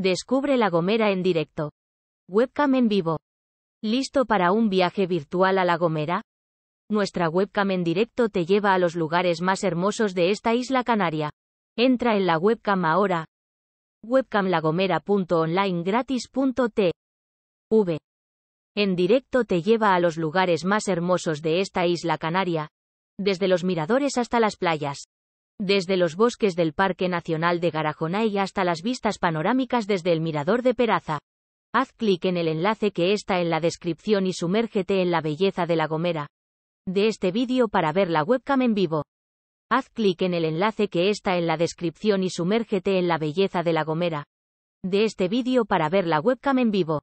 Descubre La Gomera en directo. Webcam en vivo. ¿Listo para un viaje virtual a La Gomera? Nuestra webcam en directo te lleva a los lugares más hermosos de esta isla canaria. Entra en la webcam ahora. webcamlagomera.onlinegratis.tv En directo te lleva a los lugares más hermosos de esta isla canaria. Desde los miradores hasta las playas. Desde los bosques del Parque Nacional de Garajonay hasta las vistas panorámicas desde el mirador de Peraza. Haz clic en el enlace que está en la descripción y sumérgete en la belleza de La Gomera. De este vídeo para ver la webcam en vivo. Haz clic en el enlace que está en la descripción y sumérgete en la belleza de La Gomera. De este vídeo para ver la webcam en vivo.